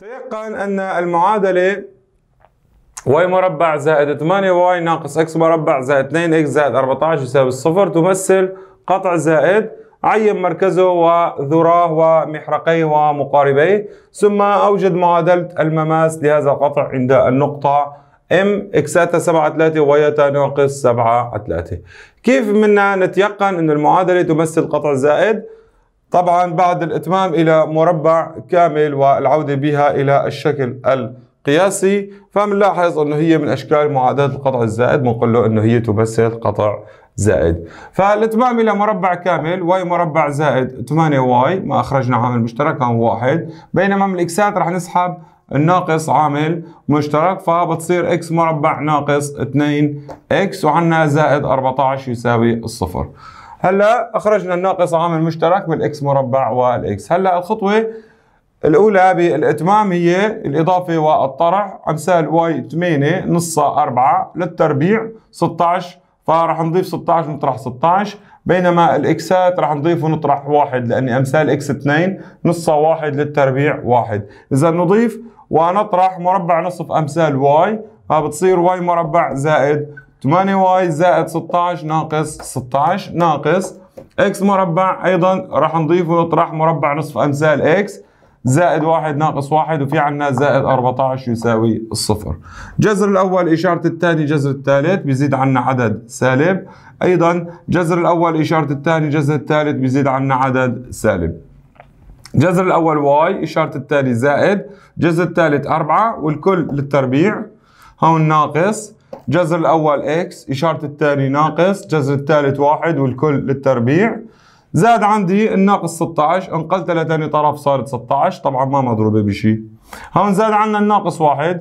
تيقن أن المعادلة واي مربع زائد 8 واي ناقص اكس مربع زائد 2 اكس زائد 14 يساوي الصفر تمثل قطع زائد عين مركزه وذراه ومحرقيه ومقاربيه ثم أوجد معادلة المماس لهذا القطع عند النقطة ام اكساتا 7 3 ويتا ناقص 7 3 كيف منا نتيقن أن المعادلة تمثل قطع زائد؟ طبعا بعد الاتمام الى مربع كامل والعوده بها الى الشكل القياسي فبنلاحظ انه هي من اشكال معادله القطع الزائد بنقول له انه هي تمثل قطع زائد فالاتمام الى مربع كامل واي مربع زائد 8 واي ما اخرجنا عامل مشترك كان واحد بينما من الاكسات رح نسحب الناقص عامل مشترك فبتصير اكس مربع ناقص 2 اكس وعنا زائد 14 يساوي الصفر هلا اخرجنا الناقص عامل مشترك بالاكس مربع والاكس هلا الخطوه الاولى بالاتمام هي الاضافه والطرح امثال واي 8 نص 4 للتربيع 16 فراح نضيف 16 ونطرح 16 بينما الاكسات راح نضيف ونطرح واحد لاني امثال اكس 2 نص واحد للتربيع واحد اذا نضيف ونطرح مربع نصف امثال واي فبتصير واي مربع زائد 8 واي زائد 16 ناقص 16 ناقص اكس مربع ايضا راح نضيفه ونطرح مربع نصف امثال اكس زائد واحد ناقص واحد وفي عنا زائد 14 يساوي الصفر جذر الأول إشارة الثاني جذر الثالث بيزيد عنا عدد سالب أيضا جذر الأول إشارة الثاني جذر الثالث بيزيد عنا عدد سالب جذر الأول واي إشارة الثاني زائد جذر الثالث أربعة والكل للتربيع هون ناقص جذر الأول إكس إشارة التالي ناقص جذر الثالث واحد والكل للتربيع زاد عندي الناقص 16 انقلتها لثاني طرف صارت 16 طبعا ما مضروبة بشيء هون زاد عندنا الناقص واحد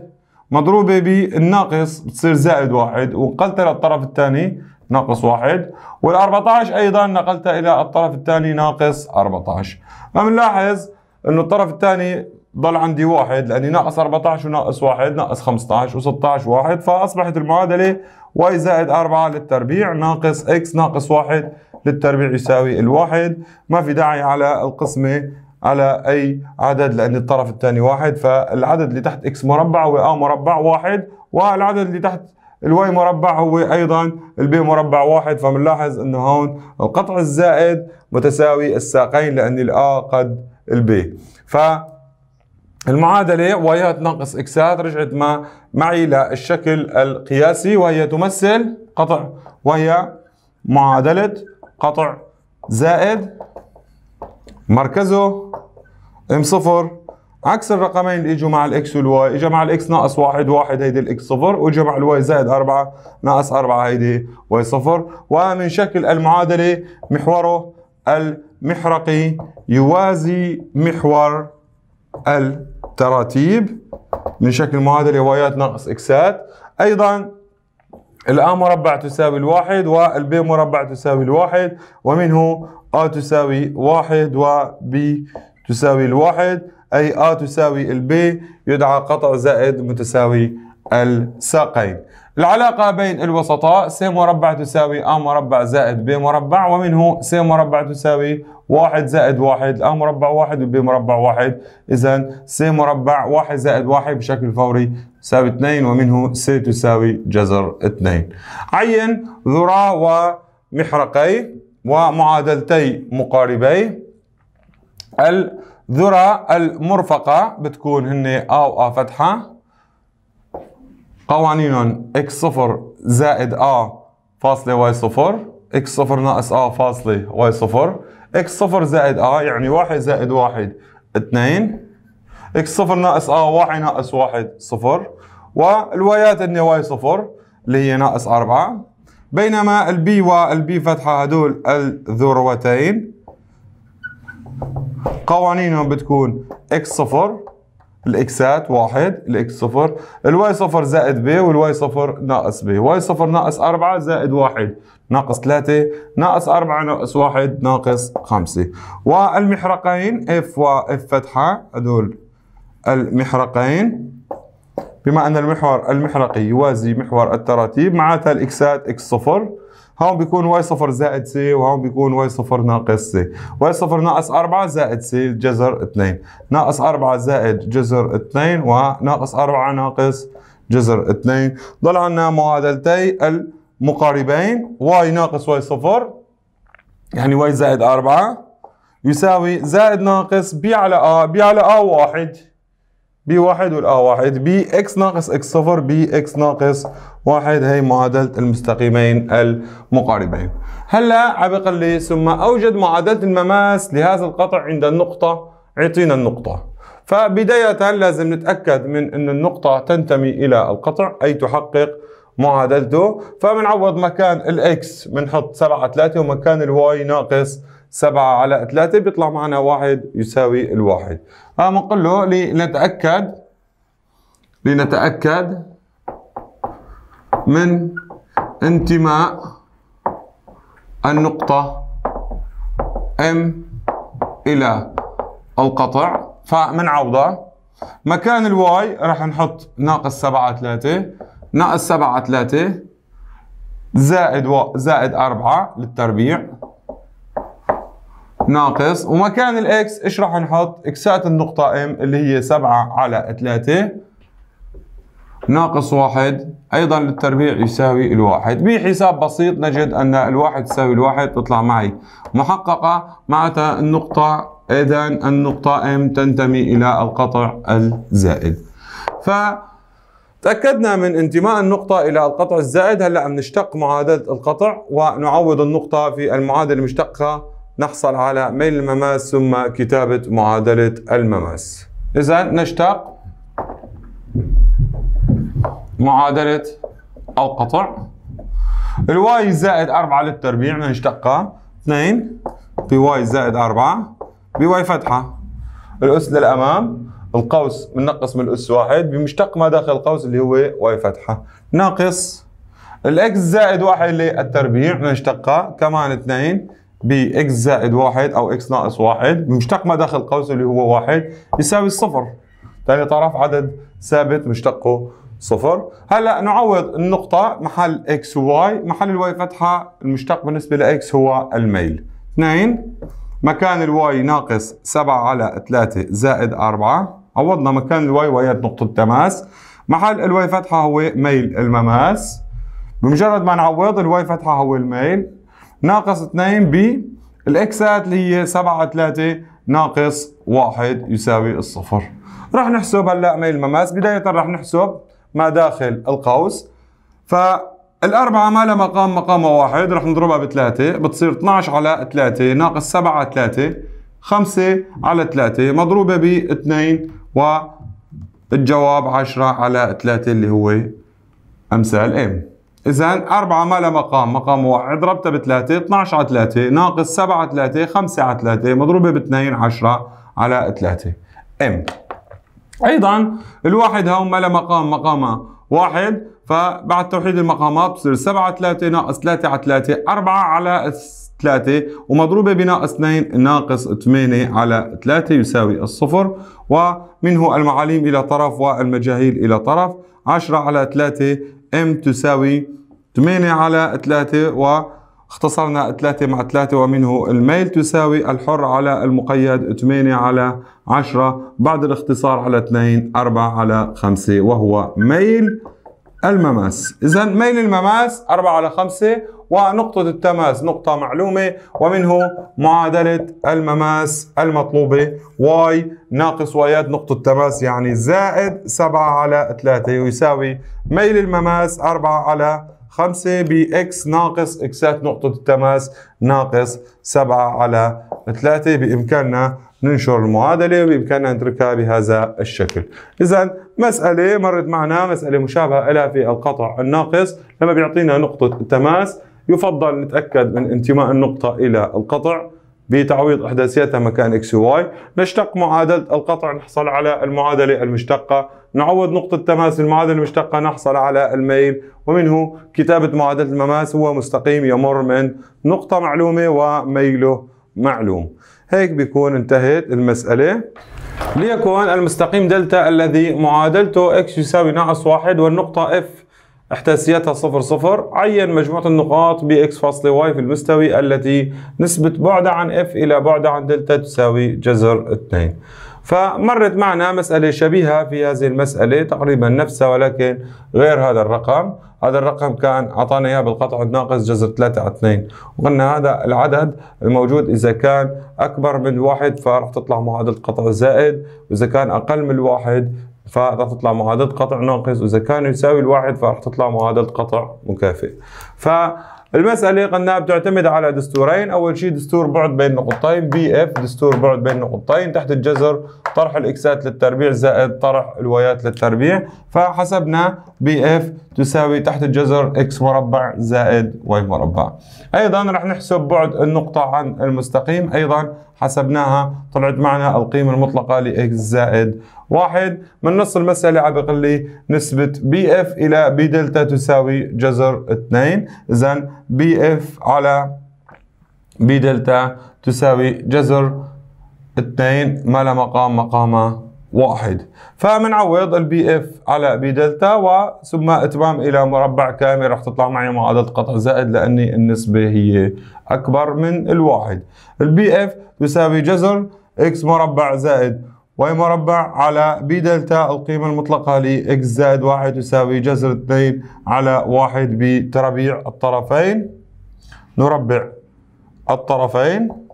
مضروبة بالناقص بتصير زائد واحد وانقلتها للطرف الثاني ناقص واحد وال 14 أيضا نقلتها إلى الطرف الثاني ناقص 14 فبنلاحظ انه الطرف الثاني ضل عندي واحد لاني ناقص 14 وناقص واحد ناقص 15 و16 واحد فاصبحت المعادله واي زائد 4 للتربيع ناقص اكس ناقص واحد للتربيع يساوي الواحد ما في داعي على القسمه على اي عدد لان الطرف الثاني واحد فالعدد اللي تحت اكس مربع و ا مربع واحد والعدد اللي تحت الواي مربع هو ايضا البي مربع واحد فبنلاحظ انه هون القطع الزائد متساوي الساقين لان الا قد البي ف المعادلة وهي تنقص اكسات رجعت ما معي للشكل القياسي وهي تمثل قطع وهي معادلة قطع زائد مركزه ام صفر عكس الرقمين اللي اجوا مع الاكس والواي اجى مع الاكس ناقص واحد واحد هيدي الاكس صفر واجى مع الواي زائد أربعة ناقص أربعة هيدي واي صفر ومن شكل المعادلة محوره المحرقي يوازي محور التراتيب من شكل معادلة وايات ناقص اكسات ايضا الآ مربع تساوي الواحد والبي مربع تساوي الواحد ومنه آ تساوي واحد وبي تساوي الواحد أي A آه تساوي البي يدعى قطع زائد متساوي الساقين العلاقة بين الوسطاء س مربع تساوي ا مربع زائد ب مربع ومنه س مربع تساوي 1 زائد 1 ا مربع 1 وB مربع 1 إذا س مربع 1 زائد 1 بشكل فوري تساوي 2 ومنه س تساوي جذر 2 عين ذراع ومحرقي ومعادلتي مقاربي ذرة المرفقة بتكون هن آ أ فتحة قوانينهم اكس صفر زائد آ فاصلة واي صفر اكس صفر ناقص آ فاصلة واي صفر اكس صفر زائد آ يعني واحد زائد واحد اثنين اكس صفر ناقص آ واحد ناقص واحد صفر والوايات هن واي صفر اللي هي ناقص أربعة بينما البي والبي فتحة هدول الذروتين قوانينهم بتكون اكس صفر الاكسات واحد الاكس صفر الواي صفر زائد بي والواي صفر ناقص بي واي صفر ناقص أربعة زائد واحد ناقص ثلاثة ناقص أربعة ناقص واحد ناقص خمسة والمحرقين اف واف فتحة هدول المحرقين بما أن المحور المحرقي يوازي محور التراتيب معناتها الإكسات إكس صفر هون بيكون واي صفر زائد سي وهون بيكون واي صفر ناقص سي واي صفر ناقص 4 زائد سي جذر 2 ناقص 4 زائد جذر 2 وناقص 4 ناقص جذر 2 ضل عنا معادلتي المقاربين واي ناقص واي صفر يعني واي زائد 4 يساوي زائد ناقص بي على ا بي على ا واحد بي واحد والا واحد بي اكس ناقص اكس صفر بي اكس ناقص واحد هي معادلة المستقيمين المقاربين هلا عم بقول لي ثم اوجد معادلة المماس لهذا القطع عند النقطة اعطينا النقطة فبداية لازم نتأكد من ان النقطة تنتمي الى القطع اي تحقق معادلته فبنعوض مكان الاكس بنحط 7 3 ومكان الواي ناقص 7 على 3 بيطلع معنا 1 يساوي الواحد آه نقول له لنتأكد لنتأكد من انتماء النقطة M إلى القطع فمنعوضها مكان الواي راح نحط ناقص سبعة ثلاثة ناقص سبعة ثلاثة زائد و... زائد 4 للتربيع ناقص ومكان الاكس ايش راح نحط اكسات النقطة ام اللي هي 7 على 3 ناقص واحد ايضا للتربيع يساوي الواحد بحساب بسيط نجد ان الواحد يساوي الواحد تطلع معي محققة معناتها النقطة اذا النقطة ام تنتمي الى القطع الزائد ف تأكدنا من انتماء النقطة إلى القطع الزائد هلأ بنشتق معادلة القطع ونعوض النقطة في المعادلة المشتقة نحصل على ميل المماس ثم كتابة معادلة المماس إذا نشتق معادلة القطع الواي زائد 4 للتربيع بدنا نشتقها 2 في واي زائد 4 بواي فتحة الأس للأمام القوس بنقص من, الأس واحد بمشتق ما داخل القوس اللي هو واي فتحة ناقص الإكس زائد واحد للتربيع نشتقها كمان 2 باكس زائد واحد او اكس ناقص واحد مشتق ما داخل قوس اللي هو واحد يساوي الصفر ثاني طرف عدد ثابت مشتقه صفر هلا نعوض النقطة محل اكس وواي محل الواي فتحة المشتق بالنسبة لاكس هو الميل اثنين مكان الواي ناقص 7 على 3 زائد 4 عوضنا مكان الواي وياة نقطة تماس محل الواي فتحة هو ميل المماس بمجرد ما نعوض الواي فتحة هو الميل ناقص 2 ب الاكسات اللي هي 7 3 ناقص 1 يساوي الصفر رح نحسب هلا ميل المماس بداية رح نحسب ما داخل القوس فالأربعة ما لها مقام مقامها واحد رح نضربها بثلاثة بتصير 12 على 3 ناقص 7 على 3 5 على 3 مضروبة ب 2 والجواب 10 على 3 اللي هو أمثال M اذا 4 ما لها مقام مقام واحد ضربتها 3 12 على 3 ناقص 7 على 3 5 على 3 مضروبه ب 2 10 على 3 ام ايضا الواحد هون ما لها مقام مقامها واحد فبعد توحيد المقامات بصير 7 على 3 ناقص 3 على 3 4 على 3 ومضروبه بناقص 2 ناقص 8 على 3 يساوي الصفر ومنه المعاليم الى طرف والمجاهيل الى طرف 10 على 3 ام تساوي 8 على 3 واختصرنا 3 مع 3 ومنه الميل تساوي الحر على المقيد 8 على 10 بعد الاختصار على 2 4 على 5 وهو ميل المماس إذا ميل المماس 4 على 5 ونقطة التماس نقطة معلومة ومنه معادلة المماس المطلوبة واي ناقص وايات نقطة تماس يعني زائد 7 على 3 يساوي ميل المماس 4 على 5 بإكس ناقص إكسات نقطة التماس ناقص 7 على 3 بإمكاننا ننشر المعادلة وبإمكاننا نتركها بهذا الشكل إذا مسألة مرت معنا مسألة مشابهة لها في القطع الناقص لما بيعطينا نقطة تماس يفضل نتأكد من انتماء النقطة إلى القطع بتعويض احداثياتها مكان اكس واي نشتق معادله القطع نحصل على المعادله المشتقه نعوض نقطه تماس المعادله المشتقه نحصل على الميل ومنه كتابه معادله المماس هو مستقيم يمر من نقطه معلومه وميله معلوم هيك بيكون انتهت المسألة ليكون المستقيم دلتا الذي معادلته اكس يساوي ناقص واحد والنقطة اف احتاسيتها صفر صفر عين مجموعة النقاط ب x فاصلة واي في المستوي التي نسبة بعد عن اف إلى بعد عن دلتا تساوي جذر اثنين فمرت معنا مسألة شبيهة في هذه المسألة تقريبا نفسها ولكن غير هذا الرقم هذا الرقم كان أعطانا إياه بالقطع الناقص جذر 3 على 2 وقلنا هذا العدد الموجود إذا كان أكبر من واحد فرح تطلع معادلة قطع زائد وإذا كان أقل من واحد فرح تطلع معادلة قطع ناقص وإذا كان يساوي الواحد فرح تطلع معادلة قطع مكافئ ف المساله قلنا نعم بتعتمد على دستورين اول شيء دستور بعد بين نقطتين بي اف دستور بعد بين نقطتين تحت الجزر طرح الاكسات للتربيع زائد طرح الوايات للتربيع فحسبنا بي اف تساوي تحت الجزر اكس مربع زائد واي مربع ايضا رح نحسب بعد النقطه عن المستقيم ايضا حسبناها طلعت معنا القيمة المطلقة لـ x زائد واحد من نص المسألة عم يقول لي نسبة بي اف إلى بي دلتا تساوي جذر 2 إذا بي اف على بي دلتا تساوي جذر 2 ما لا مقام مقامه واحد فمنعوض البي اف على بي دلتا وثم اتمام الى مربع كامل رح تطلع معي معادله قطع زائد لاني النسبه هي اكبر من الواحد البي اف يساوي جذر اكس مربع زائد واي مربع على بي دلتا القيمة المطلقة ل اكس زائد واحد يساوي جذر اثنين على واحد بتربيع الطرفين نربع الطرفين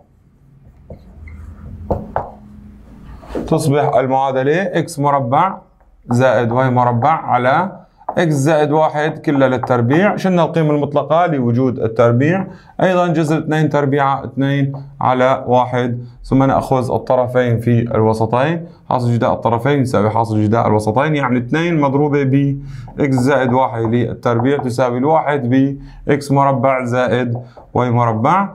تصبح المعادلة x مربع زائد y مربع على x زائد واحد كلها للتربيع شلنا القيمة المطلقة لوجود التربيع أيضا جذر 2 تربيع 2 على واحد ثم نأخذ الطرفين في الوسطين حاصل جداء الطرفين يساوي حاصل جداء الوسطين يعني 2 مضروبة ب x زائد واحد للتربيع تساوي الواحد ب x مربع زائد y مربع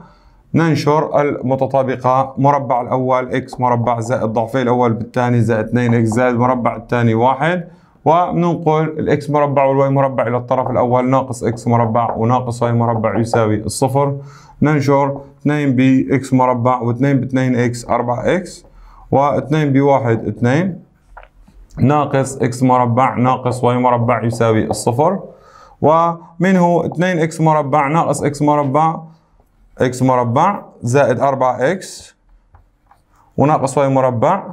ننشر المتطابقة مربع الأول x مربع زائد ضعفي الأول بالثاني زائد 2 x زائد مربع الثاني واحد وبننقل الاكس مربع والواي مربع الى الطرف الاول ناقص اكس مربع وناقص واي مربع يساوي الصفر ننشر 2 ب اكس مربع و2 ب 2 اكس 4 اكس و2 ب 1 2 ناقص اكس مربع ناقص واي مربع يساوي الصفر ومنه 2 اكس مربع ناقص اكس مربع اكس مربع زائد 4 اكس وناقص واي مربع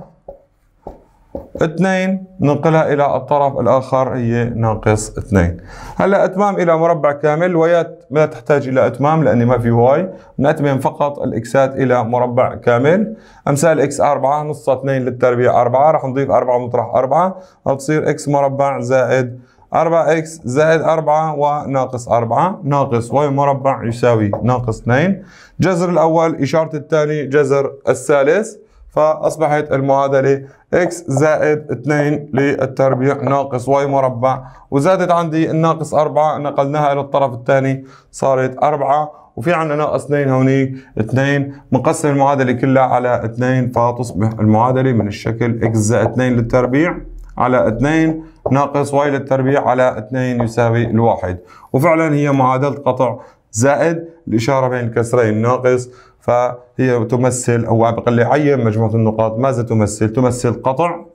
2 ننقلها الى الطرف الاخر هي ناقص 2 هلا اتمام الى مربع كامل ويات ما تحتاج الى اتمام لاني ما في واي نتمم فقط الاكسات الى مربع كامل امثال اكس 4 نص 2 للتربيع 4 رح نضيف 4 ونطرح 4 بتصير اكس مربع زائد 4x زائد 4 وناقص 4 ناقص y مربع يساوي ناقص 2 جذر الأول إشارة الثاني جذر الثالث فأصبحت المعادلة x زائد 2 للتربيع ناقص y مربع وزادت عندي الناقص 4 نقلناها إلى الطرف الثاني صارت 4 وفي عندنا ناقص 2 هونيك 2 بنقسم المعادلة كلها على 2 فتصبح المعادلة من الشكل x زائد 2 للتربيع على 2 ناقص واي للتربيع على 2 يساوي الواحد وفعلا هي معادلة قطع زائد الإشارة بين الكسرين ناقص فهي تمثل أو بقل عين مجموعة النقاط ماذا تمثل؟ تمثل قطع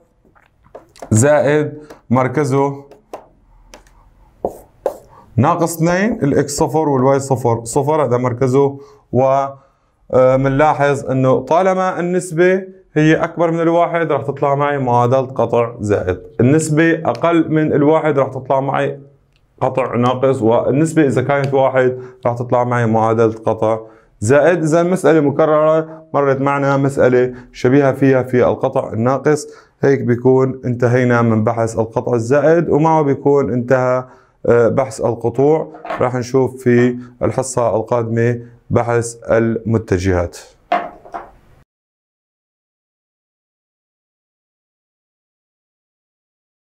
زائد مركزه ناقص 2 الاكس صفر والواي صفر صفر هذا مركزه ومنلاحظ انه طالما النسبه هي أكبر من الواحد راح تطلع معي معادلة قطع زائد النسبة أقل من الواحد راح تطلع معي قطع ناقص والنسبة إذا كانت واحد راح تطلع معي معادلة قطع زائد إذا المسألة مكررة مرت معنا مسألة شبيهة فيها في القطع الناقص هيك بيكون انتهينا من بحث القطع الزائد ومعه بيكون انتهى آه، بحث القطوع راح نشوف في الحصة القادمة بحث المتجهات